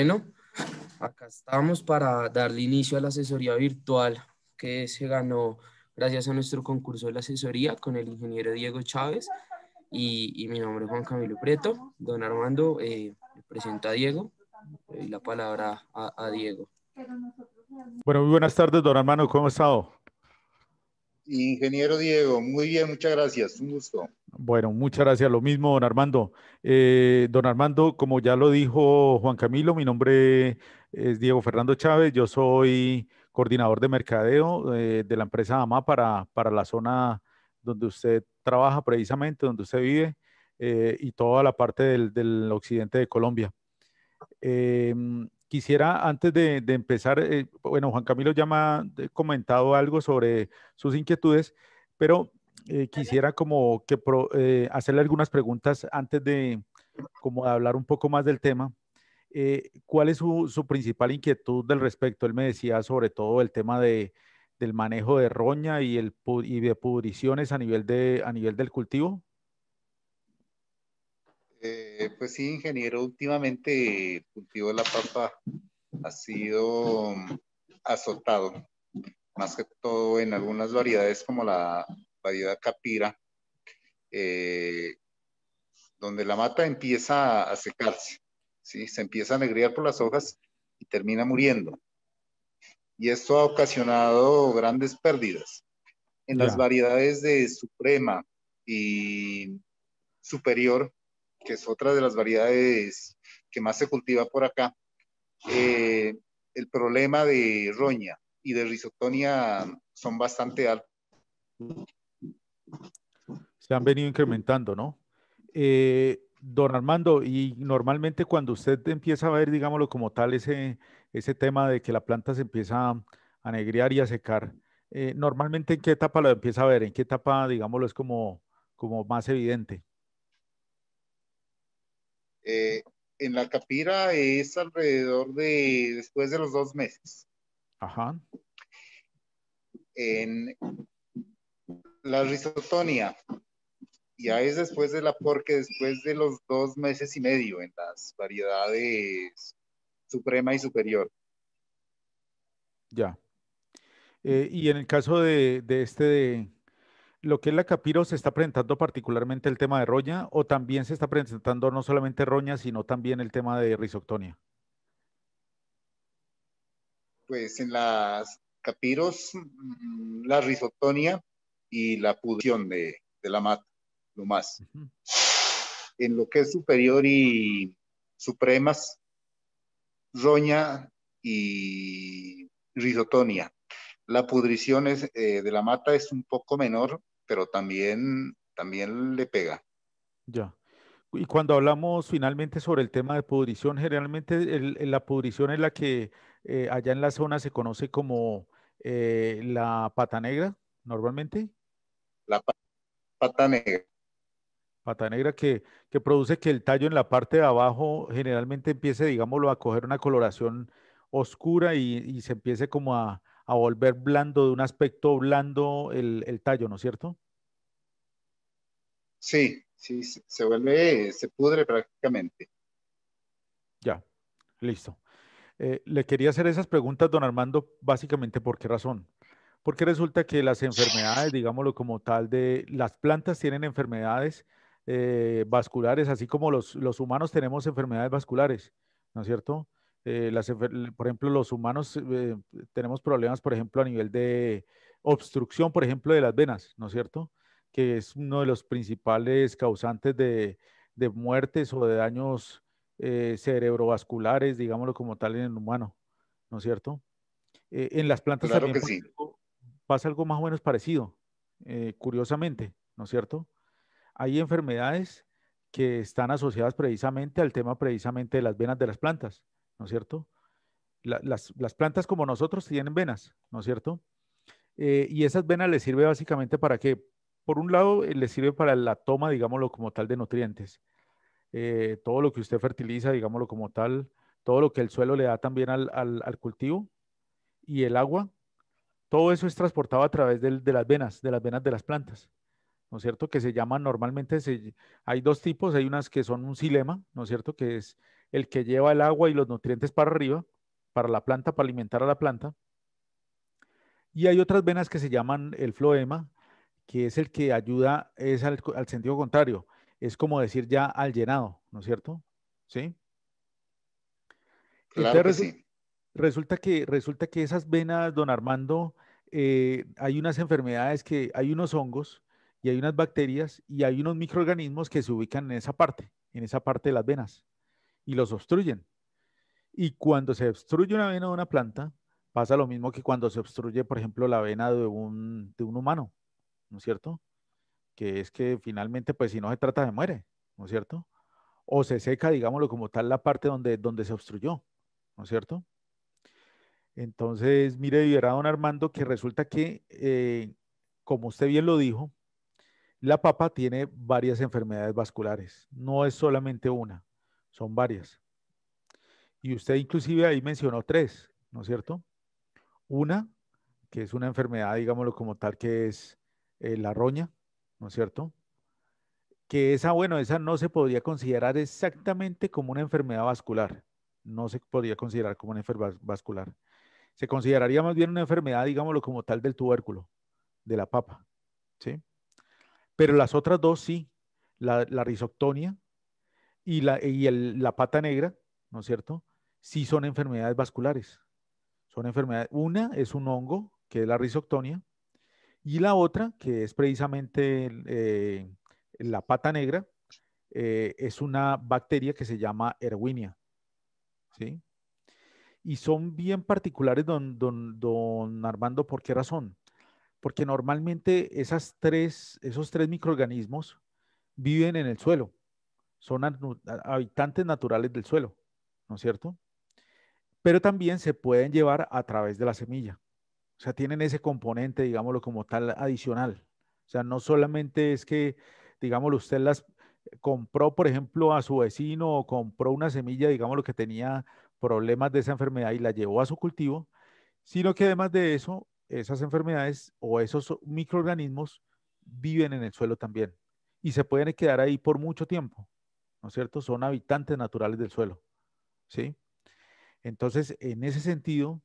Bueno, acá estamos para darle inicio a la asesoría virtual que se ganó gracias a nuestro concurso de la asesoría con el ingeniero Diego Chávez y, mi nombre es Juan Camilo Preto. Don Armando, eh, presenta a Diego y la palabra a, a, Diego. Bueno, muy buenas tardes, don Armando, ¿cómo ha estado? Ingeniero Diego, muy bien, muchas gracias, un gusto. Bueno, muchas gracias. Lo mismo, don Armando. Eh, don Armando, como ya lo dijo Juan Camilo, mi nombre es Diego Fernando Chávez. Yo soy coordinador de mercadeo eh, de la empresa AMA para, para la zona donde usted trabaja precisamente, donde usted vive eh, y toda la parte del, occidente de Colombia. Em, quisiera, antes de, de empezar, bueno, Juan Camilo ya me ha comentado algo sobre sus inquietudes, pero eh, quisiera como que eh, hacerle algunas preguntas antes de hablar un poco más del tema. Eh, ¿Cuál es su, principal inquietud del respecto? Él me decía sobre todo el tema de, del manejo de roña y, el, de pudriciones a nivel, de, a nivel del cultivo. pues sí, ingeniero, últimamente el cultivo de la papa ha sido azotado, más que todo en algunas variedades como la variedad capira, eh, donde la mata empieza a secarse, ¿sí? se empieza a negrear por las hojas y termina muriendo. Y esto ha ocasionado grandes pérdidas. En las variedades de Suprema y Superior, que es otra de las variedades que más se cultiva por acá, eh, el problema de roña y de rizotonia son bastante altos se han venido incrementando, ¿no? Eh, don Armando, y normalmente cuando usted empieza a ver, digámoslo como tal, ese, ese tema de que la planta se empieza a, a y a secar, eh, normalmente en qué etapa lo empieza a ver, en qué etapa, digámoslo, es como, como más evidente. Eh, en la capira es alrededor de después de los dos meses. Ajá. En, la risotonia Ya es después de la, porque después de los dos meses y medio en las variedades suprema y superior. Ya. Eh, y en el caso de, este, de lo que es la capiro, ¿se está presentando particularmente el tema de roña o también se está presentando no solamente roña, sino también el tema de rizotonia? Pues en las capiros, mm, la rizotonia y la pudrición de, de la mata, lo más. En lo que es superior y supremas, roña y rizotonia. La pudrición es, eh, de la mata es un poco menor, pero también, también le pega. Ya. Y cuando hablamos finalmente sobre el tema de pudrición, generalmente la pudrición es la que eh, allá en la zona se conoce como eh, la pata negra, normalmente pata negra. Pata negra que, produce que el tallo en la parte de abajo generalmente empiece, digámoslo, a coger una coloración oscura y, se empiece como a, volver blando, de un aspecto blando el, tallo, ¿no es cierto? Sí, sí, se vuelve, se pudre prácticamente. Ya, listo. Eh, le quería hacer esas preguntas, don Armando, básicamente por qué razón porque resulta que las enfermedades, digámoslo como tal, de las plantas tienen enfermedades eh, vasculares, así como los, humanos tenemos enfermedades vasculares, ¿no es cierto? Eh, por ejemplo, los humanos eh, tenemos problemas, por ejemplo, a nivel de obstrucción, por ejemplo, de las venas, ¿no es cierto? Que es uno de los principales causantes de, muertes o de daños cerebrovasculares, digámoslo como tal, en el humano, ¿no es cierto? en las plantas claro que sí pasa algo más o menos parecido, eh, curiosamente, ¿no es cierto? Hay enfermedades que están asociadas precisamente al tema precisamente de las venas de las plantas, ¿no es cierto? las, plantas como nosotros tienen venas, ¿no es cierto? Eh, y esas venas les sirve básicamente para qué? Por un lado, eh, les sirve para la toma, digámoslo como tal, de nutrientes. todo lo que usted fertiliza, digámoslo como tal, todo lo que el suelo le da también al, al cultivo y el agua, todo eso es transportado a través de, las venas, de las venas de las plantas. ¿no es cierto? Que se llaman normalmente, hay dos tipos, hay unas que son un silema, ¿no es cierto? Que es el que lleva el agua y los nutrientes para arriba, para la planta, para alimentar a la planta. Y hay otras venas que se llaman el floema, que es el que ayuda, es al, sentido contrario, es como decir ya al llenado, ¿no es cierto? ¿Sí? Claro sí. Resulta que, resulta que esas venas, don Armando, eh, hay unas enfermedades que hay unos hongos y hay unas bacterias y hay unos microorganismos que se ubican en esa parte, en esa parte de las venas y los obstruyen. Y cuando se obstruye una vena de una planta, pasa lo mismo que cuando se obstruye, por ejemplo, la vena de un, de un humano, ¿no es cierto? Que es que finalmente, pues si no se trata, se muere, ¿no es cierto? O se seca, digámoslo como tal, la parte donde, donde se obstruyó, ¿no es cierto? Entonces, mire, a don Armando, que resulta que, eh, como usted bien lo dijo, la papa tiene varias enfermedades vasculares. No es solamente una, son varias. Y usted inclusive ahí mencionó tres, ¿no es cierto? Una, que es una enfermedad, digámoslo como tal, que es eh, la roña, ¿no es cierto? Que esa, bueno, esa no se podría considerar exactamente como una enfermedad vascular. No se podría considerar como una enfermedad vascular se consideraría más bien una enfermedad, digámoslo como tal, del tubérculo, de la papa. ¿sí? Pero las otras dos sí, la, rizoctonia y, la, pata negra, ¿no es cierto? Sí son enfermedades vasculares. Son enfermedades, una es un hongo, que es la rizoctonia, y la otra, que es precisamente eh, la pata negra, eh, es una bacteria que se llama Erwinia. ¿sí? y son bien particulares, don, don, Armando, ¿por qué razón? Porque normalmente esas tres, esos tres microorganismos viven en el suelo, son habitantes naturales del suelo, ¿no es cierto? Pero también se pueden llevar a través de la semilla. O sea, tienen ese componente, digámoslo como tal, adicional. O sea, no solamente es que, digámoslo, usted las eh, compró, por ejemplo, a su vecino o compró una semilla, digámoslo, que tenía problemas de esa enfermedad y la llevó a su cultivo, sino que además de eso, esas enfermedades o esos microorganismos viven en el suelo también y se pueden quedar ahí por mucho tiempo, ¿no es cierto? Son habitantes naturales del suelo, ¿sí? Entonces, en ese sentido,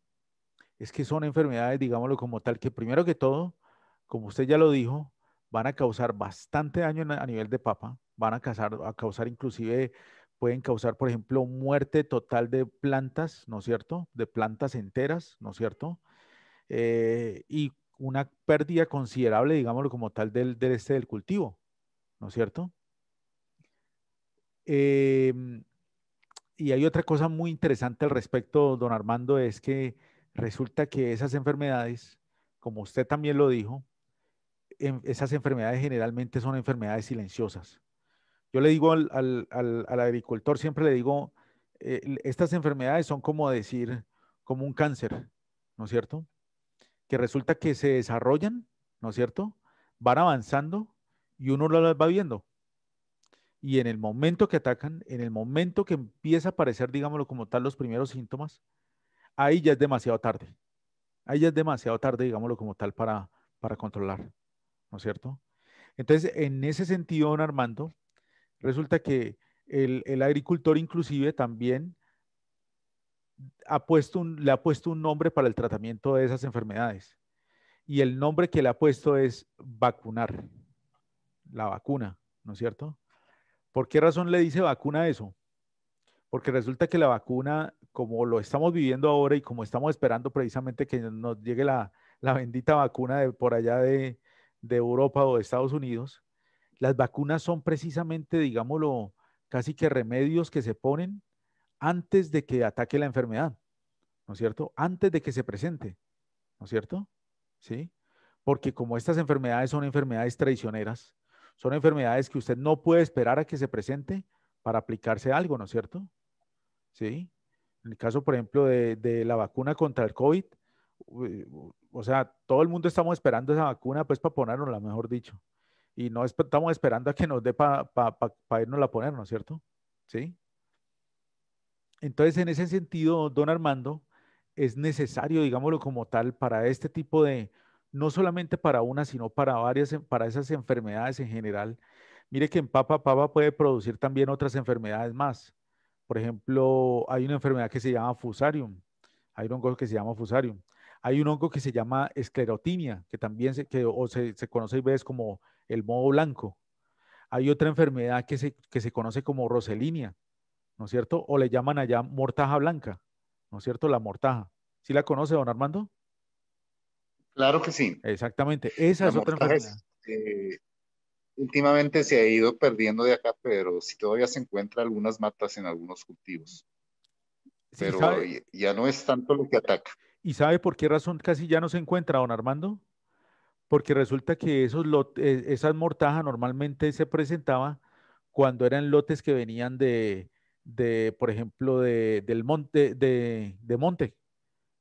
es que son enfermedades, digámoslo como tal, que primero que todo, como usted ya lo dijo, van a causar bastante daño a nivel de papa, van a causar, a causar inclusive pueden causar, por ejemplo, muerte total de plantas, ¿no es cierto? De plantas enteras, ¿no es cierto? Eh, y una pérdida considerable, digámoslo como tal, del, del este del cultivo, ¿no es cierto? Em, y hay otra cosa muy interesante al respecto, don Armando, es que resulta que esas enfermedades, como usted también lo dijo, em, esas enfermedades generalmente son enfermedades silenciosas. Yo le digo al, agricultor, siempre le digo, eh, estas enfermedades son como decir, como un cáncer, ¿no es cierto? Que resulta que se desarrollan, ¿no es cierto? Van avanzando y uno lo va viendo. Y en el momento que atacan, en el momento que empieza a aparecer, digámoslo como tal, los primeros síntomas, ahí ya es demasiado tarde. Ahí ya es demasiado tarde, digámoslo como tal, para, para controlar, ¿no es cierto? Entonces, en ese sentido, don Armando, Resulta que el, agricultor inclusive también ha puesto le ha puesto un nombre para el tratamiento de esas enfermedades. Y el nombre que le ha puesto es vacunar, la vacuna, ¿no es cierto? ¿Por qué razón le dice vacuna eso? Porque resulta que la vacuna, como lo estamos viviendo ahora y como estamos esperando precisamente que nos llegue la, bendita vacuna de por allá de, de Europa o de Estados Unidos, las vacunas son precisamente, digámoslo, casi que remedios que se ponen antes de que ataque la enfermedad, ¿no es cierto? Antes de que se presente, ¿no es cierto? Sí, porque como estas enfermedades son enfermedades traicioneras, son enfermedades que usted no puede esperar a que se presente para aplicarse algo, ¿no es cierto? Sí. En el caso, por ejemplo, de, la vacuna contra el COVID, o sea, todo el mundo estamos esperando esa vacuna, pues para ponernos, mejor dicho, y no estamos esperando a que nos dé para irnos a poner, ¿no es cierto? ¿Sí? Entonces, en ese sentido, don Armando, es necesario, digámoslo como tal, para este tipo de, no solamente para una, sino para varias, para esas enfermedades en general. Mire que en papa papa puede producir también otras enfermedades más. Por ejemplo, hay una enfermedad que se llama fusarium, hay un hongo que se llama fusarium, hay un hongo que se llama esclerotinia, que también se, que, se conoce a veces como el moho blanco. Hay otra enfermedad que se, conoce como roselinia, ¿no es cierto? O le llaman allá mortaja blanca, ¿no es cierto? La mortaja. ¿Sí la conoce, don Armando? Claro que sí. Exactamente. Esa es otra enfermedad. Eh, últimamente se ha ido perdiendo de acá, pero si todavía se encuentra algunas matas en algunos cultivos. pero ya no es tanto lo que ataca. ¿Y sabe por qué razón casi ya no se encuentra, don Armando? porque resulta que esos lotes, eh, esas mortajas normalmente se presentaban cuando eran lotes que venían de, por ejemplo, de, del monte, de, monte,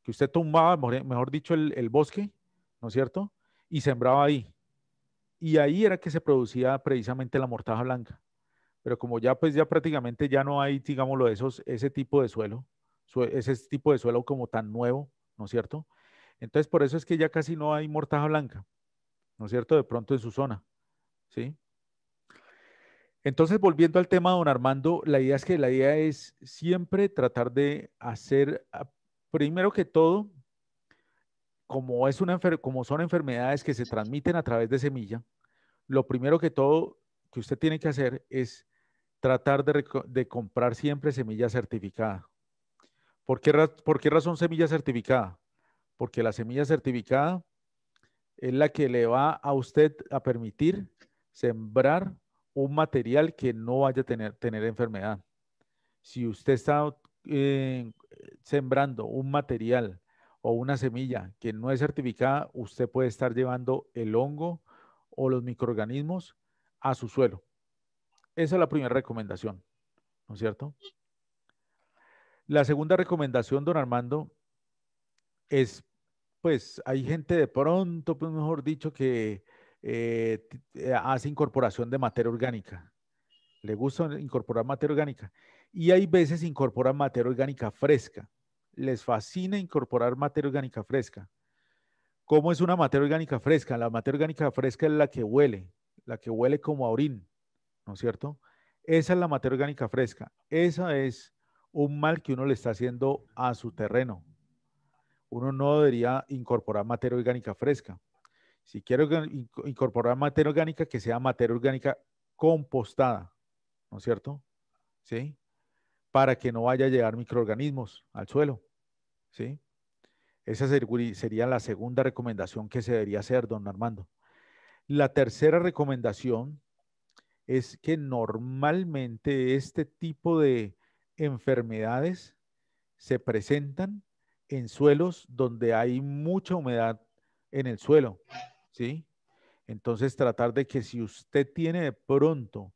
que usted tumbaba, mejor dicho, el, bosque, ¿no es cierto? Y sembraba ahí. Y ahí era que se producía precisamente la mortaja blanca. Pero como ya pues ya prácticamente ya no hay, digámoslo, esos, ese tipo de suelo, ese tipo de suelo como tan nuevo, ¿no es cierto? Entonces por eso es que ya casi no hay mortaja blanca. ¿no es cierto? De pronto en su zona, ¿sí? Entonces, volviendo al tema, don Armando, la idea es que la idea es siempre tratar de hacer, ah, primero que todo, como, es una, como son enfermedades que se transmiten a través de semilla, lo primero que todo que usted tiene que hacer es tratar de, comprar siempre semilla certificada. ¿Por ¿Por qué razón semilla certificada? Porque la semilla certificada es la que le va a usted a permitir sembrar un material que no vaya a tener, tener enfermedad. Si usted está eh, sembrando un material o una semilla que no es certificada, usted puede estar llevando el hongo o los microorganismos a su suelo. Esa es la primera recomendación, ¿no es cierto? La segunda recomendación, don Armando, es pues hay gente de pronto, pues, mejor dicho, que eh, eh, hace incorporación de materia orgánica. Le gusta incorporar materia orgánica. Y hay veces incorporan materia orgánica fresca. Les fascina incorporar materia orgánica fresca. ¿Cómo es una materia orgánica fresca? La materia orgánica fresca es la que huele, la que huele como a orín, ¿no es cierto? Esa es la materia orgánica fresca. Esa es un mal que uno le está haciendo a su terreno, uno no debería incorporar materia orgánica fresca. Si quiero incorporar materia orgánica, que sea materia orgánica compostada, ¿no es cierto? ¿Sí? Para que no vaya a llegar microorganismos al suelo, ¿sí? Esa sería la segunda recomendación que se debería hacer, don Armando. La tercera recomendación es que normalmente este tipo de enfermedades se presentan en suelos donde hay mucha humedad en el suelo, ¿sí? Entonces tratar de que si usted tiene de pronto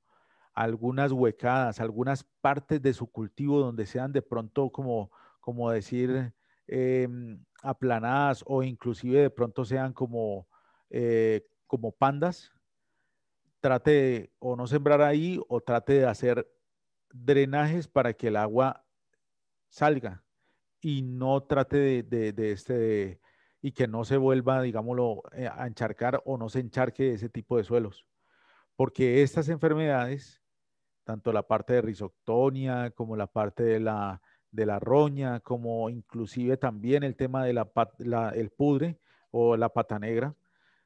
algunas huecadas, algunas partes de su cultivo donde sean de pronto como, como decir em, aplanadas o inclusive de pronto sean como, eh, como pandas, trate o no sembrar ahí o trate de hacer drenajes para que el agua salga y no trate de, este, y que no se vuelva, digámoslo, eh, a encharcar o no se encharque ese tipo de suelos. Porque estas enfermedades, tanto la parte de risoctonia como la parte de la, de la roña, como inclusive también el tema del el pudre o la pata negra,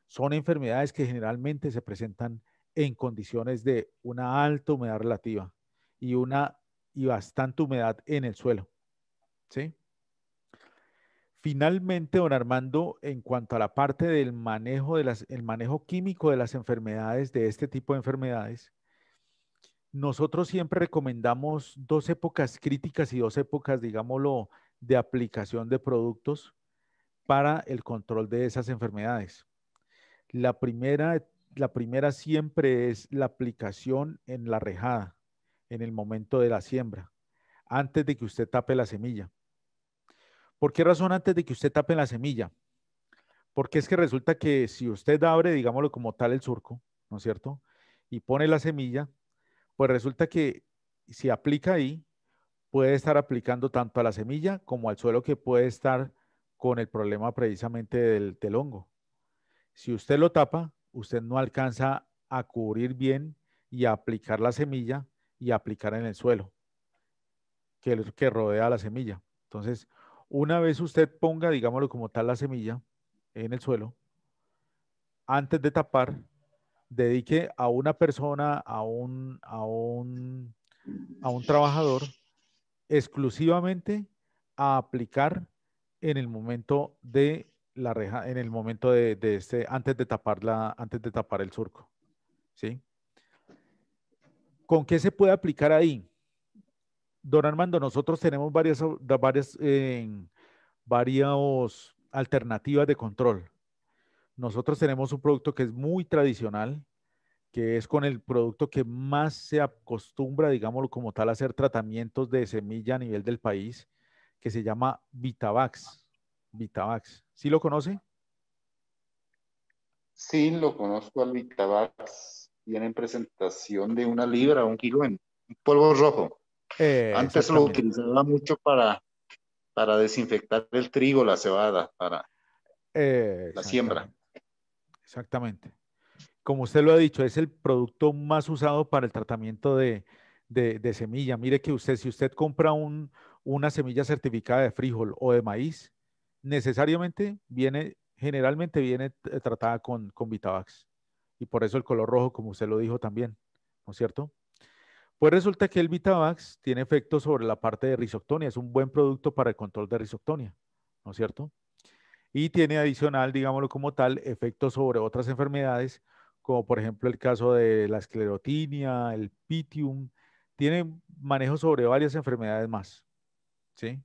son enfermedades que generalmente se presentan en condiciones de una alta humedad relativa y una y bastante humedad en el suelo. ¿Sí? Finalmente, don Armando, en cuanto a la parte del manejo, de las, el manejo químico de las enfermedades, de este tipo de enfermedades, nosotros siempre recomendamos dos épocas críticas y dos épocas, digámoslo, de aplicación de productos para el control de esas enfermedades. La primera, la primera siempre es la aplicación en la rejada, en el momento de la siembra, antes de que usted tape la semilla ¿Por qué razón antes de que usted tape la semilla? Porque es que resulta que si usted abre, digámoslo como tal, el surco, ¿no es cierto? Y pone la semilla, pues resulta que si aplica ahí, puede estar aplicando tanto a la semilla como al suelo que puede estar con el problema precisamente del, del hongo. Si usted lo tapa, usted no alcanza a cubrir bien y a aplicar la semilla y aplicar en el suelo que, que rodea la semilla. Entonces, una vez usted ponga, digámoslo como tal, la semilla en el suelo, antes de tapar, dedique a una persona, a un, a un, a un trabajador, exclusivamente a aplicar en el momento de la reja, en el momento de, este, antes de tapar antes de tapar el surco. ¿Sí? ¿Con qué se puede aplicar ahí? Don Armando, nosotros tenemos varias, varias, eh, alternativas de control. Nosotros tenemos un producto que es muy tradicional, que es con el producto que más se acostumbra, digámoslo como tal, a hacer tratamientos de semilla a nivel del país, que se llama Vitavax. Vitavax. ¿Sí lo conoce? Sí, lo conozco al Vitavax. Tienen presentación de una libra, un kilo en polvo rojo. Eh, Antes lo utilizaba mucho para, para desinfectar el trigo, la cebada, para la siembra. Exactamente. Como usted lo ha dicho, es el producto más usado para el tratamiento de, semilla. Mire que usted, si usted compra una semilla certificada de frijol o de maíz, necesariamente viene, generalmente viene eh, tratada con, con Vitavax. Y por eso el color rojo, como usted lo dijo también, ¿no es cierto? Pues resulta que el Vitavax tiene efectos sobre la parte de risoctonia, es un buen producto para el control de risoctonia, ¿no es cierto? Y tiene adicional, digámoslo como tal, efectos sobre otras enfermedades, como por ejemplo el caso de la esclerotinia, el pitium, tiene manejo sobre varias enfermedades más, ¿sí?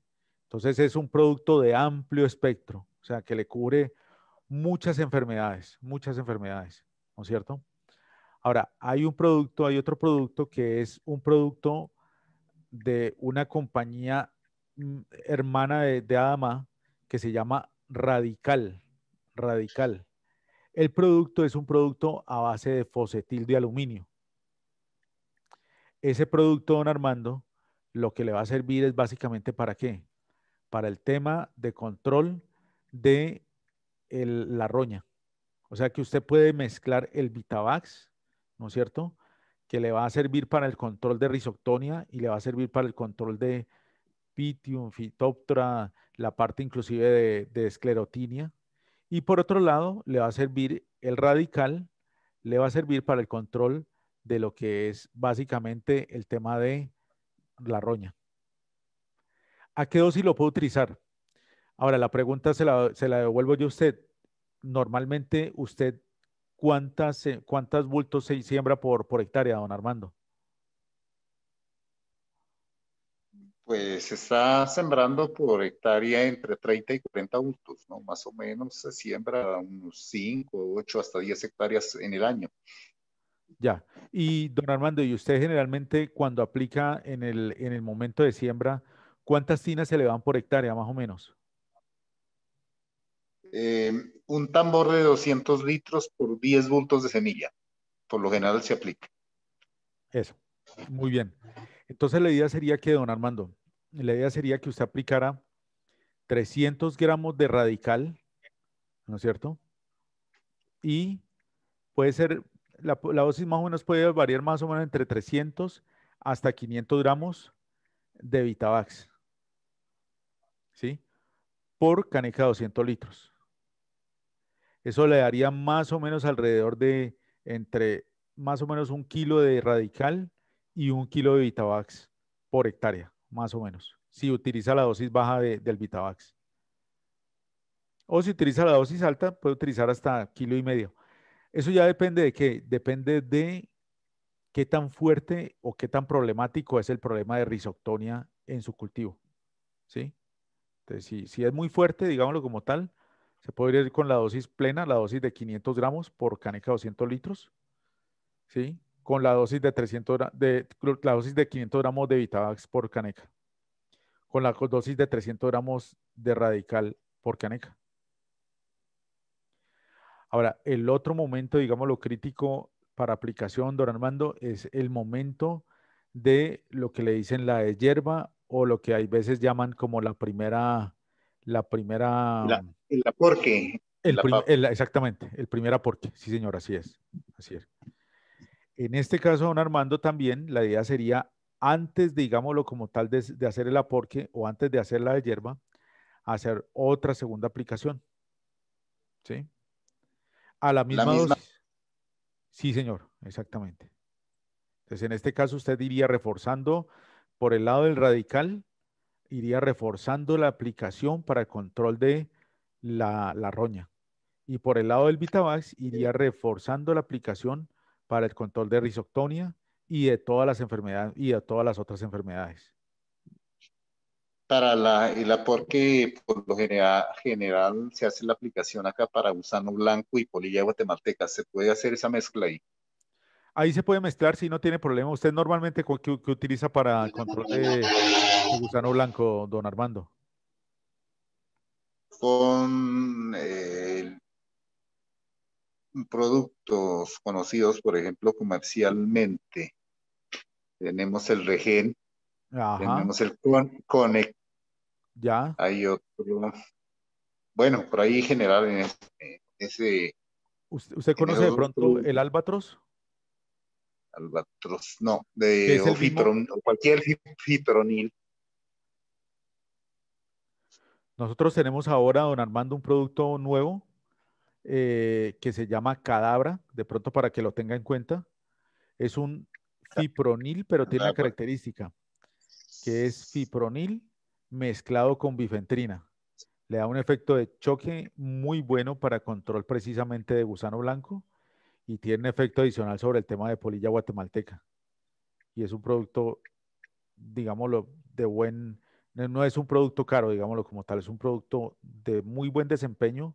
Entonces es un producto de amplio espectro, o sea, que le cubre muchas enfermedades, muchas enfermedades, ¿no es cierto? Ahora, hay un producto, hay otro producto que es un producto de una compañía mm, hermana de, Adama que se llama Radical. Radical. El producto es un producto a base de fosetil de aluminio. Ese producto, don Armando, lo que le va a servir es básicamente para qué? Para el tema de control de la roña. O sea que usted puede mezclar el Vitavax ¿no es cierto? Que le va a servir para el control de risoctonia y le va a servir para el control de pitium, fitoptera, la parte inclusive de, esclerotinia. Y por otro lado, le va a servir el radical, le va a servir para el control de lo que es básicamente el tema de la roña. ¿A qué dosis lo puedo utilizar? Ahora, la pregunta se la, se la devuelvo yo a usted. Normalmente usted ¿cuántas, eh, cuántas bultos se siembra por, por hectárea, don Armando? Pues se está sembrando por hectárea entre 30 y 40 bultos, ¿no? Más o menos se siembra unos 5, 8, hasta 10 hectáreas en el año. Ya. Y don Armando, ¿y usted generalmente cuando aplica en el, momento de siembra, cuántas tinas se le van por hectárea, más o menos? Eh, un tambor de 200 litros por 10 bultos de semilla. Por lo general se aplica. Eso. Muy bien. Entonces la idea sería que, don Armando, la idea sería que usted aplicara 300 gramos de radical, ¿no es cierto? Y puede ser, la, la dosis más o menos puede variar más o menos entre 300 hasta 500 gramos de Vitavax, ¿sí? Por caneca de 200 litros. Eso le daría más o menos alrededor de entre más o menos un kilo de radical y un kilo de Vitavax por hectárea, más o menos, si utiliza la dosis baja del Vitavax. O si utiliza la dosis alta, puede utilizar hasta kilo y medio. Eso ya depende de qué, depende de qué tan fuerte o qué tan problemático es el problema de rizoctonia en su cultivo. Entonces, si, si es muy fuerte, digámoslo como tal, se podría ir con la dosis plena, la dosis de 500 gramos por caneca 200 litros, ¿sí? Con la dosis de, 300, de, la de 500 gramos de Vitavax por caneca. Con la dosis de 300 gramos de radical por caneca. Ahora, el otro momento, digamos, lo crítico para aplicación, don Armando, es el momento de lo que le dicen la de hierba o lo que hay veces llaman como la primera, la primera, el aporte. exactamente, el primer aporte. Sí, señor, así es. Así es. En este caso, don Armando, también la idea sería, antes, digámoslo como tal, de, hacer el aporte o antes de hacer la de hierba, hacer otra segunda aplicación. ¿Sí? A la misma, dosis. Sí, señor, exactamente. Entonces, en este caso, usted iría reforzando por el lado del radical, iría reforzando la aplicación para el control de la, roña. Y por el lado del Vitavax iría reforzando la aplicación para el control de risoctonia y de todas las enfermedades y de todas las otras enfermedades. Para la, la porque por lo general, general, se hace la aplicación acá para gusano blanco y polilla guatemalteca. ¿Se puede hacer esa mezcla ahí? Ahí se puede mezclar si no tiene problema. ¿Usted normalmente qué, utiliza para el control de gusano blanco, don Armando? con eh, productos conocidos, por ejemplo, comercialmente. Tenemos el regen, tenemos el Connect, Ya. Hay otro. Bueno, por ahí general en ese. ¿Usted, conoce de pronto el albatros? Albatros, no, de o, cualquier fitronil. Nosotros tenemos ahora, don Armando, un producto nuevo eh, que se llama Cadabra, de pronto para que lo tenga en cuenta. Es un fipronil, pero tiene una característica, que es fipronil mezclado con bifentrina. Le da un efecto de choque muy bueno para control precisamente de gusano blanco y tiene efecto adicional sobre el tema de polilla guatemalteca. Y es un producto, digámoslo, de buen eh, no es un producto caro, digámoslo como tal, es un producto de muy buen desempeño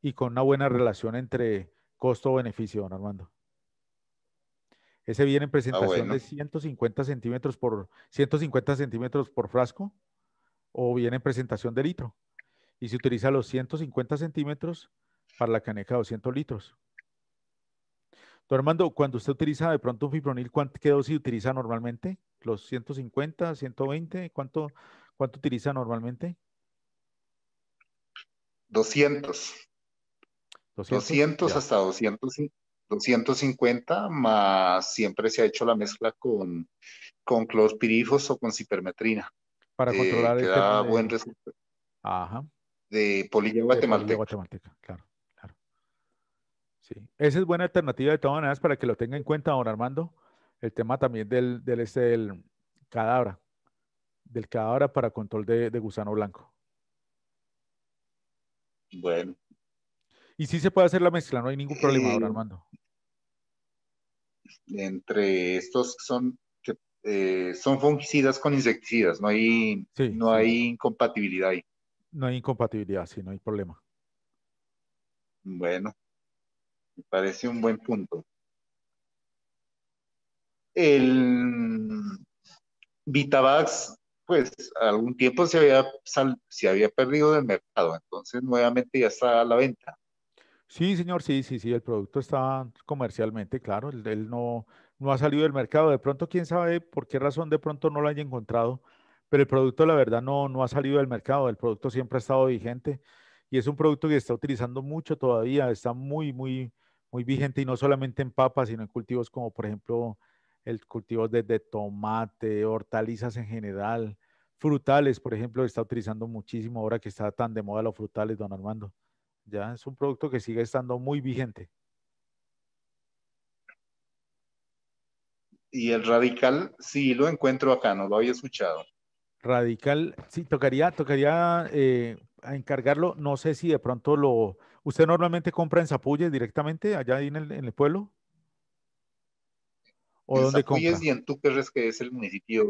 y con una buena relación entre costo-beneficio, don Armando. Ese viene en ah, presentación de 150 centímetros por 150 centímetros por frasco o viene en presentación de litro. Y se utiliza los 150 centímetros para la caneca de 200 litros. Don Armando, cuando usted utiliza de pronto un fipronil, ¿qué dosis utiliza normalmente? ¿Los 150, 120? ¿Cuánto, ¿Cuánto utiliza normalmente? 200. 200, hasta 250, más siempre se ha hecho la mezcla con, con clospirifos o con cipermetrina. Para eh, controlar que da buen resultado. Ajá. De polilla guatemalteca. guatemalteca, claro, claro. Sí. Esa es buena alternativa de todas maneras para que lo tenga en cuenta, don Armando. El tema también del, del este, cadabra, del cadáver para control de, gusano blanco. Bueno. Y sí se puede hacer la mezcla, no hay ningún problema eh, Armando. Entre estos son, que, eh, son fungicidas con insecticidas, no hay, no hay incompatibilidad ahí. No hay incompatibilidad, sí, no hay problema. Bueno, me parece un buen punto. El Vitavax pues algún tiempo se había, se había perdido del mercado, entonces nuevamente ya está a la venta. Sí, señor, sí, sí, sí, el producto está comercialmente, claro, él, no, no ha salido del mercado. De pronto, quién sabe por qué razón de pronto no lo haya encontrado, pero el producto, la verdad, no, no ha salido del mercado. El producto siempre ha estado vigente y es un producto que está utilizando mucho todavía, está muy, muy, muy vigente y no solamente en papas, sino en cultivos como, por ejemplo, el cultivo desde tomate, hortalizas en general, frutales, por ejemplo, está utilizando muchísimo ahora que está tan de moda los frutales, don Armando. Ya es un producto que sigue estando muy vigente. Y el radical, sí lo encuentro acá, no lo había escuchado. Radical, sí, tocaría, tocaría eh, encargarlo. No sé si de pronto lo. ¿Usted normalmente compra en Zapulles directamente allá en el, en el pueblo? O en dónde y en Túquerres, que es el municipio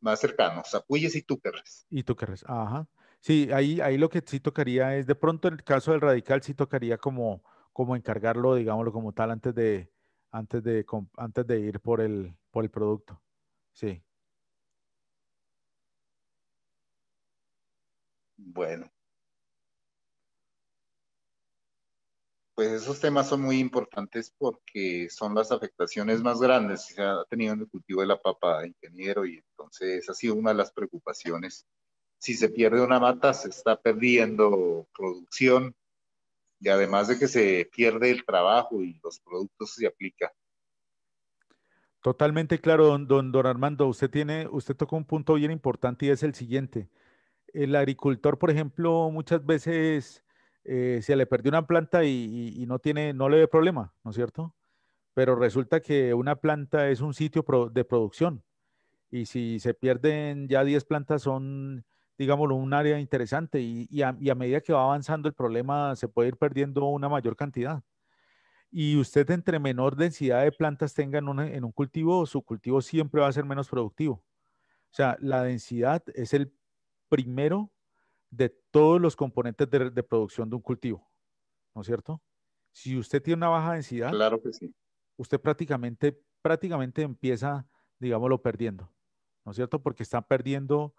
más cercano, Zapuyes y Túquerres. Y Túquerres, ajá. Sí, ahí, ahí lo que sí tocaría es, de pronto en el caso del radical sí tocaría como, como encargarlo, digámoslo como tal, antes de, antes de, antes de ir por el, por el producto. Sí. Bueno, pues esos temas son muy importantes porque son las afectaciones más grandes que se ha tenido en el cultivo de la papa, ingeniero, y entonces ha sido una de las preocupaciones. Si se pierde una mata, se está perdiendo producción y además de que se pierde el trabajo y los productos se aplica. Totalmente claro, don, don, Armando. Usted tiene, usted tocó un punto bien importante y es el siguiente. El agricultor, por ejemplo, muchas veces eh, se le perdió una planta y, no tiene, no le ve problema, ¿no es cierto? Pero resulta que una planta es un sitio de producción y si se pierden ya 10 plantas son, digámoslo, un área interesante y, a, medida que va avanzando el problema se puede ir perdiendo una mayor cantidad. Y usted entre menor densidad de plantas tenga en un, en un cultivo, su cultivo siempre va a ser menos productivo. O sea, la densidad es el primero de todos los componentes de, producción de un cultivo, ¿no es cierto? Si usted tiene una baja densidad, claro que sí. usted prácticamente, prácticamente empieza, digámoslo, perdiendo, ¿no es cierto? Porque está perdiendo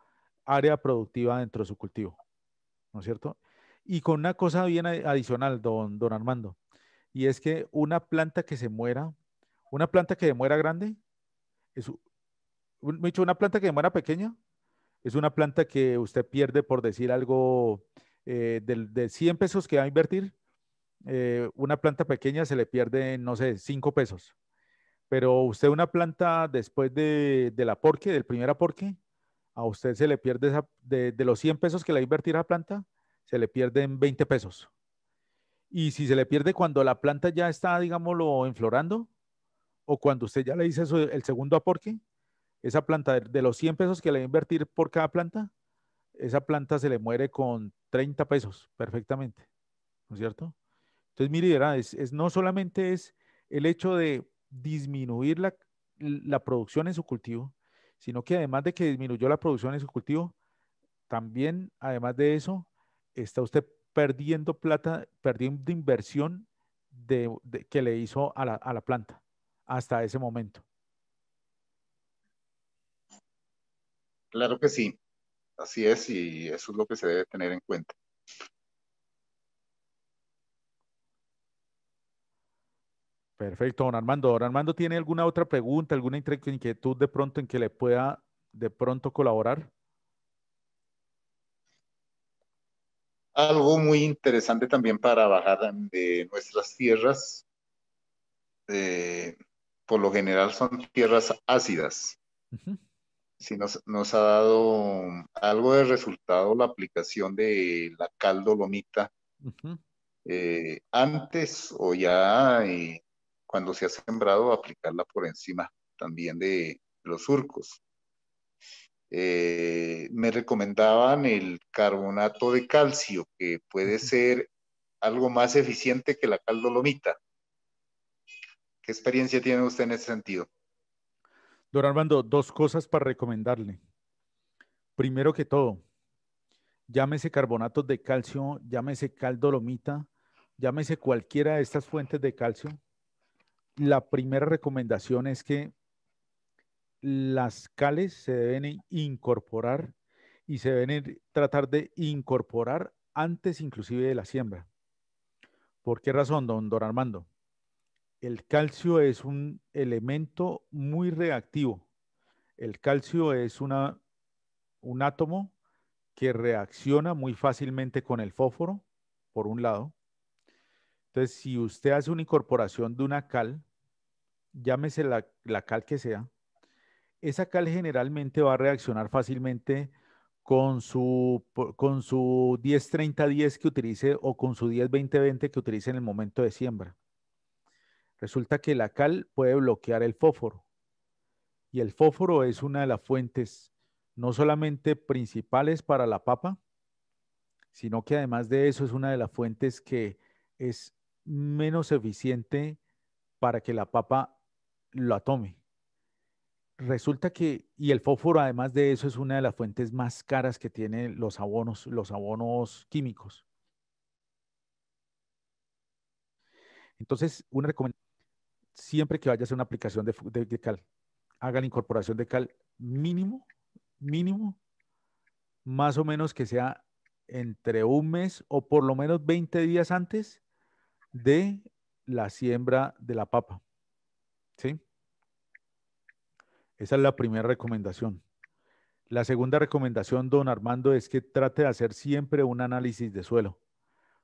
área productiva dentro de su cultivo, ¿no es cierto? Y con una cosa bien adicional, don, don Armando, y es que una planta que se muera, una planta que muera grande, es, hecho una planta que muera pequeña es una planta que usted pierde, por decir algo, eh, de, 100 pesos que va a invertir, eh, una planta pequeña se le pierde, no sé, 5 pesos. Pero usted una planta después de, del aporque, del primer aporque, a usted se le pierde de, los 100 pesos que le va a invertir a la planta, se le pierden 20 pesos. Y si se le pierde cuando la planta ya está, digámoslo, enflorando, o cuando usted ya le dice el segundo aporque, esa planta de, los 100 pesos que le va a invertir por cada planta, esa planta se le muere con 30 pesos perfectamente, ¿no es cierto? Entonces, mire, es, no solamente es el hecho de disminuir la, producción en su cultivo, sino que además de que disminuyó la producción en su cultivo, también, además de eso, está usted perdiendo plata, perdiendo inversión que le hizo a la planta hasta ese momento. Claro que sí, así es y eso es lo que se debe tener en cuenta. Perfecto, don Armando. Don Armando, ¿tiene alguna otra pregunta, alguna inquietud de pronto en que le pueda de pronto colaborar? Algo muy interesante también para bajar de nuestras tierras. Eh, por lo general son tierras ácidas. Si nos, ha dado algo de resultado la aplicación de la caldo lomita. Eh, antes o ya eh, cuando se ha sembrado, aplicarla por encima también de los surcos. Eh, me recomendaban el carbonato de calcio, que puede ser algo más eficiente que la caldolomita. ¿Qué experiencia tiene usted en ese sentido? Don Armando, dos cosas para recomendarle. Primero que todo, llámese carbonatos de calcio, llámese cal dolomita, llámese cualquiera de estas fuentes de calcio. La primera recomendación es que las cales se deben incorporar y se deben tratar de incorporar antes inclusive de la siembra. ¿Por qué razón, don, don Armando? El calcio es un elemento muy reactivo. El calcio es un átomo que reacciona muy fácilmente con el fósforo, por un lado. Entonces, si usted hace una incorporación de una cal, llámese la, cal que sea, esa cal generalmente va a reaccionar fácilmente con su, con su 10-30-10 que utilice o con su 10 20 que utilice en el momento de siembra. Resulta que la cal puede bloquear el fósforo y el fósforo es una de las fuentes no solamente principales para la papa, sino que además de eso es una de las fuentes que es menos eficiente para que la papa lo tome. Resulta que, y el fósforo además de eso es una de las fuentes más caras que tienen los abonos, los abonos químicos. Entonces, una recomendación siempre que vayas a una aplicación de, cal, haga la incorporación de cal mínimo, mínimo, más o menos que sea entre un mes o por lo menos 20 días antes de la siembra de la papa. ¿Sí? Esa es la primera recomendación. La segunda recomendación, don Armando, es que trate de hacer siempre un análisis de suelo.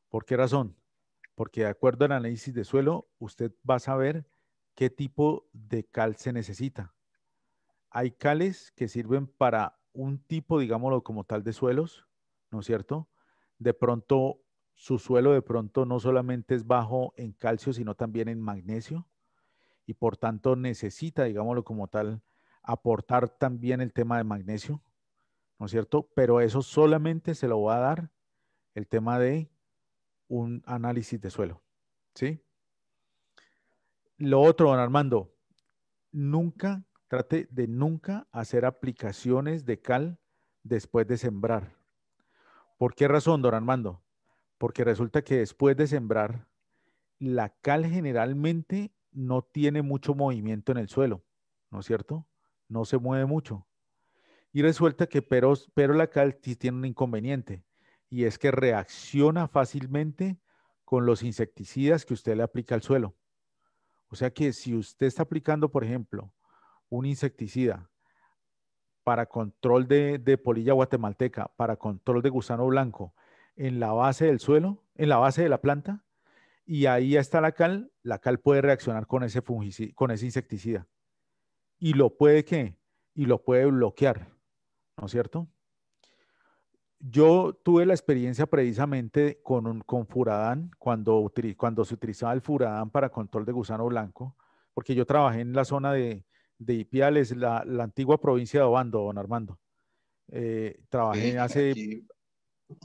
¿Por qué razón? Porque de acuerdo al análisis de suelo, usted va a saber qué tipo de cal se necesita. Hay cales que sirven para un tipo, digámoslo como tal, de suelos, ¿no es cierto? De pronto, su suelo de pronto no solamente es bajo en calcio, sino también en magnesio, y por tanto necesita, digámoslo como tal, aportar también el tema de magnesio, ¿no es cierto? Pero eso solamente se lo va a dar el tema de un análisis de suelo, ¿sí? Lo otro, don Armando, nunca, trate de nunca hacer aplicaciones de cal después de sembrar. ¿Por qué razón, don Armando? Porque resulta que después de sembrar, la cal generalmente no tiene mucho movimiento en el suelo, ¿no es cierto? No se mueve mucho. Y resulta que pero, pero la cal tiene un inconveniente y es que reacciona fácilmente con los insecticidas que usted le aplica al suelo. O sea que si usted está aplicando, por ejemplo, un insecticida para control de, polilla guatemalteca, para control de gusano blanco, en la base del suelo, en la base de la planta, y ahí está la cal, la cal puede reaccionar con ese fungicida, con ese insecticida. Y lo puede ¿qué? y lo puede bloquear, ¿no es cierto? yo tuve la experiencia precisamente con, un, con Furadán, cuando, cuando se utilizaba el Furadán para control de gusano blanco, porque yo trabajé en la zona de, de Ipiales, la, antigua provincia de Obando, don Armando. Eh, trabajé hace...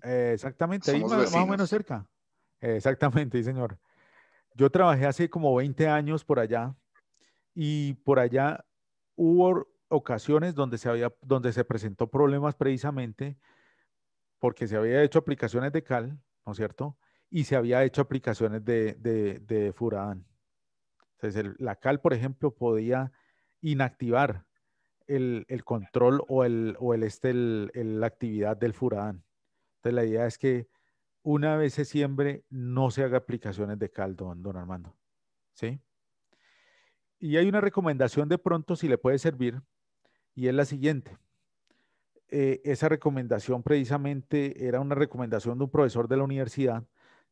Eh, exactamente, ahí más, o menos cerca. exactamente, señor. Yo trabajé hace como 20 años por allá y por allá hubo ocasiones donde se, había, donde se presentó problemas precisamente porque se había hecho aplicaciones de cal, ¿no es cierto? Y se había hecho aplicaciones de, de, furadán. Entonces, la cal, por ejemplo, podía inactivar el, control o, el, o este, el, la actividad del furadán. Entonces, la idea es que una vez se siembre, no se haga aplicaciones de cal, don, don Armando. ¿Sí? Y hay una recomendación de pronto, si le puede servir, y es la siguiente. Eh, esa recomendación precisamente era una recomendación de un profesor de la universidad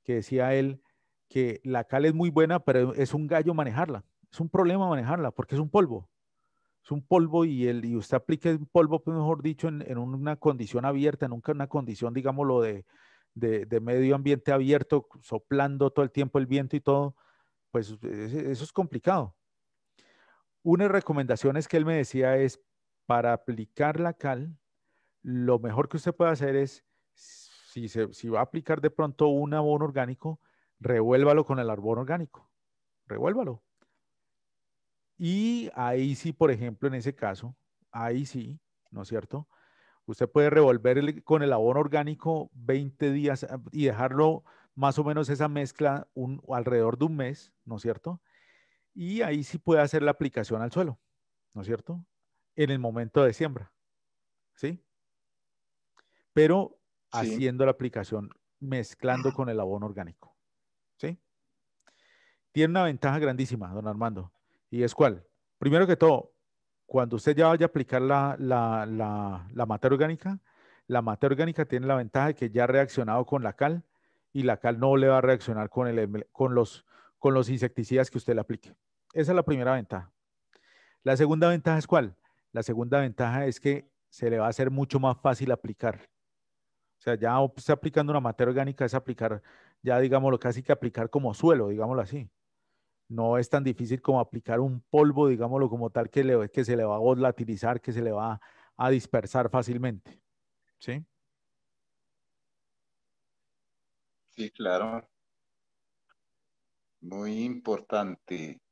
que decía él que la cal es muy buena, pero es un gallo manejarla, es un problema manejarla porque es un polvo, es un polvo y, el, y usted aplica el polvo, pues, mejor dicho, en, una condición abierta, nunca en una condición, digámoslo, de, de, medio ambiente abierto, soplando todo el tiempo el viento y todo, pues eso es complicado. Una recomendación recomendaciones que él me decía es, para aplicar la cal, lo mejor que usted puede hacer es, si, se, si va a aplicar de pronto un abono orgánico, revuélvalo con el abono orgánico. Revuélvalo. Y ahí sí, por ejemplo, en ese caso, ahí sí, ¿no es cierto? Usted puede revolver con el abono orgánico 20 días eh, y dejarlo más o menos esa mezcla alrededor de un mes, ¿no es cierto? Y ahí sí puede hacer la aplicación al suelo, ¿no es cierto? En el momento de siembra, ¿sí? pero haciendo la aplicación, mezclando con el abono orgánico. ¿Sí? Tiene una ventaja grandísima, don Armando, y es cuál. Primero que todo, cuando usted ya vaya a aplicar la, la, materia orgánica, la materia orgánica tiene la ventaja de que ya ha reaccionado con la cal y la cal no le va a reaccionar con, con, los, con los insecticidas que usted le aplique. Esa es la primera ventaja. La segunda ventaja es cuál? La segunda ventaja es que se le va a hacer mucho más fácil aplicar. O sea, ya se aplicando una materia orgánica es aplicar, ya digámoslo, casi que aplicar como suelo, digámoslo así. No es tan difícil como aplicar un polvo, digámoslo como tal, que, que se le va a volatilizar, que se le va a dispersar fácilmente. ¿Sí? Sí, claro. Muy importante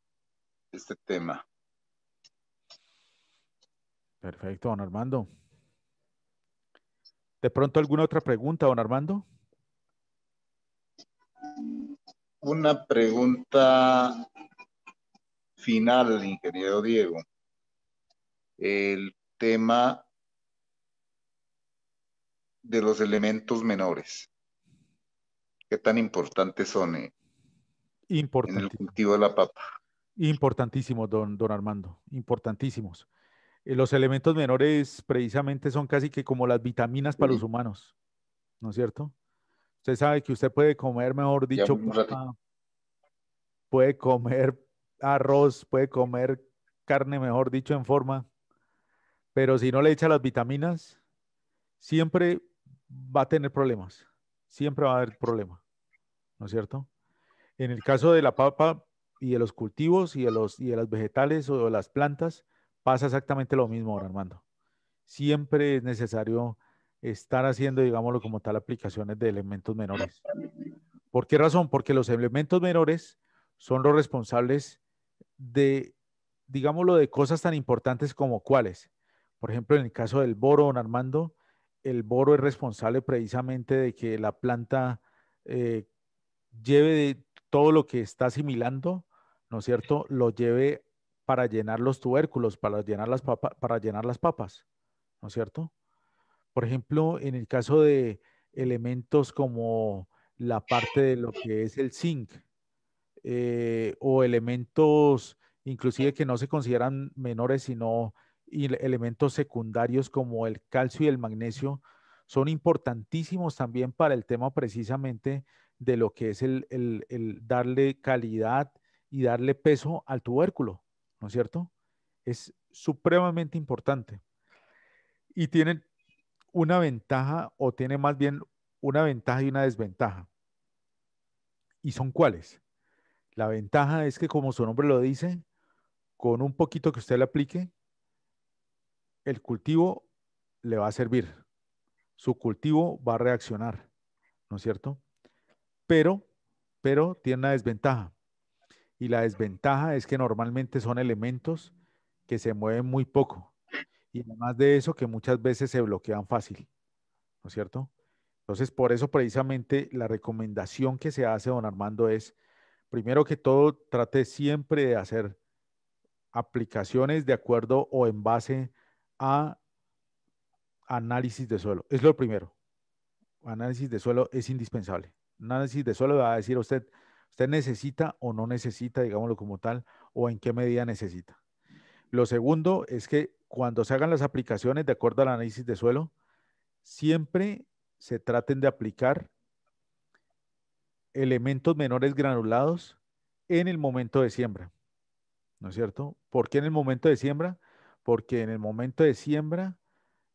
este tema. Perfecto, don Armando. ¿De pronto alguna otra pregunta, don Armando? Una pregunta final, ingeniero Diego. El tema de los elementos menores. ¿Qué tan importantes son eh, en el cultivo de la papa? Importantísimos, don, don Armando, importantísimos. Eh, los elementos menores precisamente son casi que como las vitaminas para los humanos, ¿no es cierto? Usted sabe que usted puede comer, mejor dicho, puede comer arroz, puede comer carne, mejor dicho, en forma, pero si no le echa las vitaminas, siempre va a tener problemas, siempre va a haber problema, ¿no es cierto? En el caso de la papa y de los cultivos y de, los, y de las vegetales o de las plantas, Pasa exactamente lo mismo don Armando. Siempre es necesario estar haciendo, digámoslo como tal, aplicaciones de elementos menores. ¿Por qué razón? Porque los elementos menores son los responsables de, digámoslo, de cosas tan importantes como cuáles. Por ejemplo, en el caso del boro, don Armando, el boro es responsable precisamente de que la planta eh, lleve de todo lo que está asimilando, ¿no es cierto? Lo lleve para llenar los tubérculos, para llenar las, para llenar las papas, ¿no es cierto? Por ejemplo, en el caso de elementos como la parte de lo que es el zinc eh, o elementos inclusive que no se consideran menores, sino elementos secundarios como el calcio y el magnesio, son importantísimos también para el tema precisamente de lo que es el darle calidad y darle peso al tubérculo. ¿no es cierto? Es supremamente importante. Y tiene una ventaja o tiene más bien una ventaja y una desventaja. ¿Y son cuáles? La ventaja es que como su nombre lo dice, con un poquito que usted le aplique, el cultivo le va a servir. Su cultivo va a reaccionar, ¿no es cierto? Pero, pero tiene una desventaja y la desventaja es que normalmente son elementos que se mueven muy poco y además de eso que muchas veces se bloquean fácil, ¿no es cierto? Entonces, por eso precisamente la recomendación que se hace, don Armando, es, primero que todo, trate siempre de hacer aplicaciones de acuerdo o en base a análisis de suelo. Es lo primero. Análisis de suelo es indispensable. Análisis de suelo va a decir usted, ¿Usted necesita o no necesita, digámoslo como tal, o en qué medida necesita? Lo segundo es que cuando se hagan las aplicaciones de acuerdo al análisis de suelo, siempre se traten de aplicar elementos menores granulados en el momento de siembra. ¿No es cierto? ¿Por qué en el momento de siembra? Porque en el momento de siembra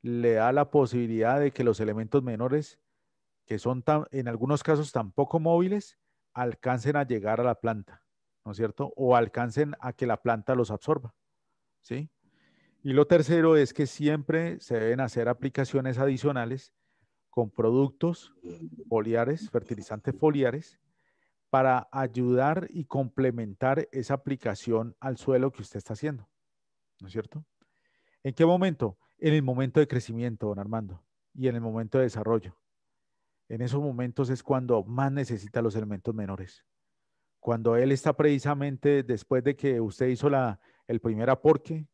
le da la posibilidad de que los elementos menores, que son en algunos casos tan poco móviles, alcancen a llegar a la planta, ¿no es cierto? O alcancen a que la planta los absorba, ¿sí? Y lo tercero es que siempre se deben hacer aplicaciones adicionales con productos foliares, fertilizantes foliares, para ayudar y complementar esa aplicación al suelo que usted está haciendo, ¿no es cierto? ¿En qué momento? En el momento de crecimiento, don Armando, y en el momento de desarrollo en esos momentos es cuando más necesita los elementos menores. Cuando él está precisamente después de que usted hizo la, el primer aporte,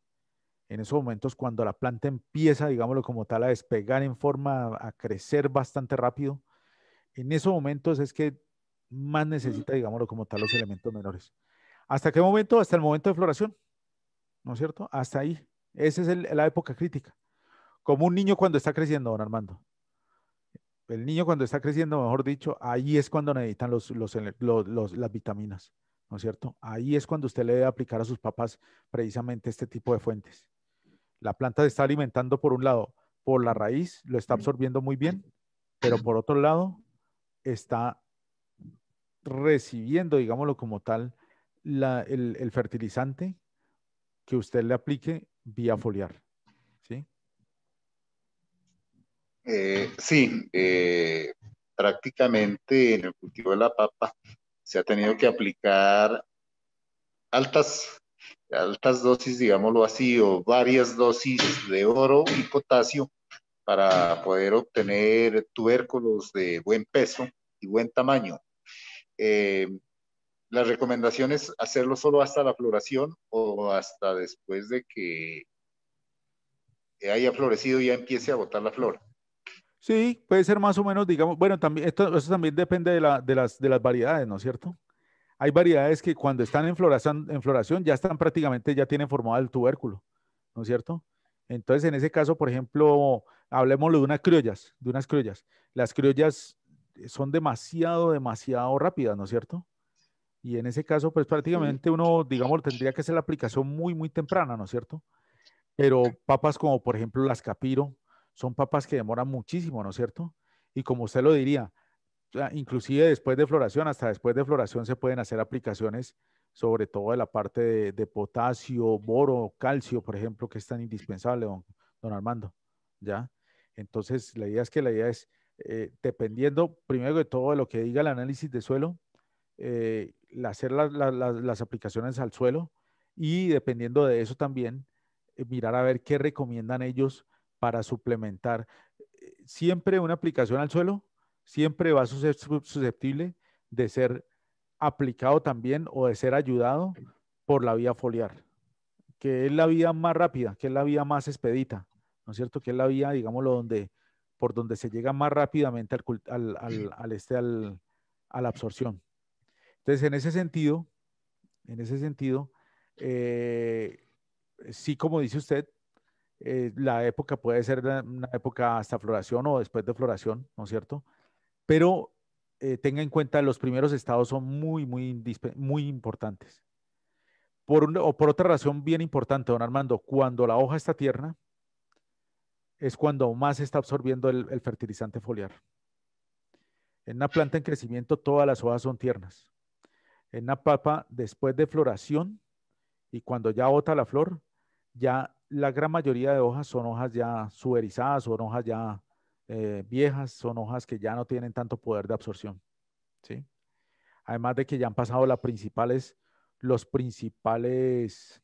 en esos momentos cuando la planta empieza, digámoslo como tal, a despegar en forma, a crecer bastante rápido, en esos momentos es que más necesita, digámoslo como tal, los elementos menores. ¿Hasta qué momento? Hasta el momento de floración, ¿no es cierto? Hasta ahí. Esa es la época crítica. Como un niño cuando está creciendo, don Armando el niño cuando está creciendo, mejor dicho, ahí es cuando necesitan las vitaminas, ¿no es cierto? Ahí es cuando usted le debe aplicar a sus papás precisamente este tipo de fuentes. La planta se está alimentando por un lado, por la raíz, lo está absorbiendo muy bien, pero por otro lado, está recibiendo, digámoslo como tal, el fertilizante que usted le aplique vía foliar. Eh, sí, eh, prácticamente en el cultivo de la papa se ha tenido que aplicar altas, altas dosis, digámoslo así, o varias dosis de oro y potasio para poder obtener tubérculos de buen peso y buen tamaño. Eh, la recomendación es hacerlo solo hasta la floración o hasta después de que haya florecido y ya empiece a botar la flor. Sí, puede ser más o menos, digamos, bueno, también, esto, eso también depende de, la, de, las, de las variedades, ¿no es cierto? Hay variedades que cuando están en floración, en floración ya están prácticamente, ya tienen formado el tubérculo, ¿no es cierto? Entonces, en ese caso, por ejemplo, hablemos de unas criollas, de unas criollas. Las criollas son demasiado, demasiado rápidas, ¿no es cierto? Y en ese caso, pues prácticamente uno, digamos, tendría que hacer la aplicación muy, muy temprana, ¿no es cierto? Pero papas como, por ejemplo, las capiro, son papas que demoran muchísimo, ¿no es cierto? Y como usted lo diría, inclusive después de floración, hasta después de floración se pueden hacer aplicaciones, sobre todo de la parte de, potasio, boro, calcio, por ejemplo, que es tan indispensable, don, Armando, ¿ya? Entonces, la idea es que la idea es, eh, dependiendo primero de todo de lo que diga el análisis de suelo, eh, hacer las aplicaciones al suelo y dependiendo de eso también, eh, mirar a ver qué recomiendan ellos para suplementar. Eh, siempre una aplicación al suelo siempre va a ser susceptible de ser aplicado también o de ser ayudado por la vía foliar, que es la vía más rápida, que es la vía más expedita, ¿no es cierto? Que es la vía, digámoslo, donde, por donde se llega más rápidamente al, este, a la absorción. Entonces, en ese sentido, en ese sentido, eh, sí, como dice usted, eh, la época puede ser una época hasta floración o después de floración, ¿no es cierto? Pero eh, tenga en cuenta, los primeros estados son muy, muy, muy importantes. Por, o por otra razón bien importante, don Armando, cuando la hoja está tierna, es cuando más está absorbiendo el, fertilizante foliar. En una planta en crecimiento todas las hojas son tiernas. En una papa, después de floración y cuando ya bota la flor, ya la gran mayoría de hojas son hojas ya suberizadas, son hojas ya eh, viejas, son hojas que ya no tienen tanto poder de absorción. ¿sí? Además de que ya han pasado las principales, los principales,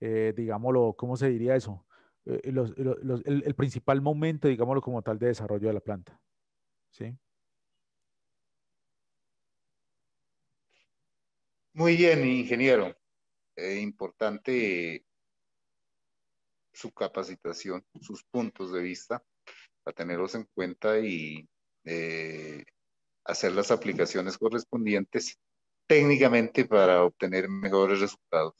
eh, digámoslo, ¿cómo se diría eso? Eh, el, principal momento, digámoslo como tal, de desarrollo de la planta. ¿sí? Muy bien, ingeniero. importante su capacitación, sus puntos de vista, a tenerlos en cuenta y eh, hacer las aplicaciones correspondientes técnicamente para obtener mejores resultados.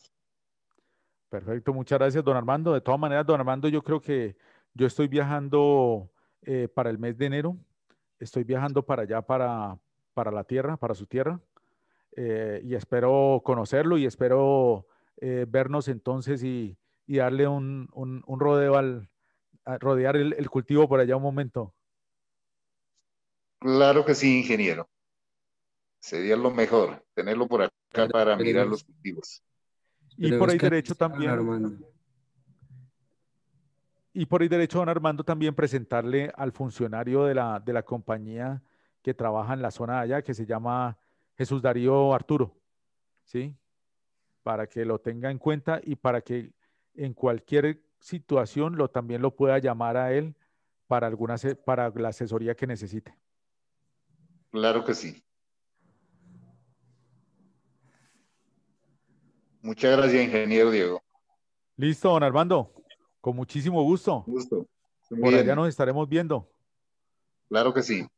Perfecto, muchas gracias, don Armando. De todas maneras, don Armando, yo creo que yo estoy viajando eh, para el mes de enero, estoy viajando para allá, para, para la tierra, para su tierra, eh, y espero conocerlo y espero vernos entonces y, y darle un, rodeo al, rodear el, cultivo por allá un momento. Claro que sí, ingeniero. Sería lo mejor, tenerlo por acá para mirar los cultivos. Y por ahí derecho también. Y por ahí derecho, don Armando, también presentarle al funcionario de la, de la compañía que trabaja en la zona allá, que se llama Jesús Darío Arturo, ¿sí? Para que lo tenga en cuenta y para que en cualquier situación lo, también lo pueda llamar a él para, alguna, para la asesoría que necesite. Claro que sí. Muchas gracias, ingeniero Diego. Listo, don Armando. Con muchísimo gusto. Gusto. nos estaremos viendo. Claro que sí.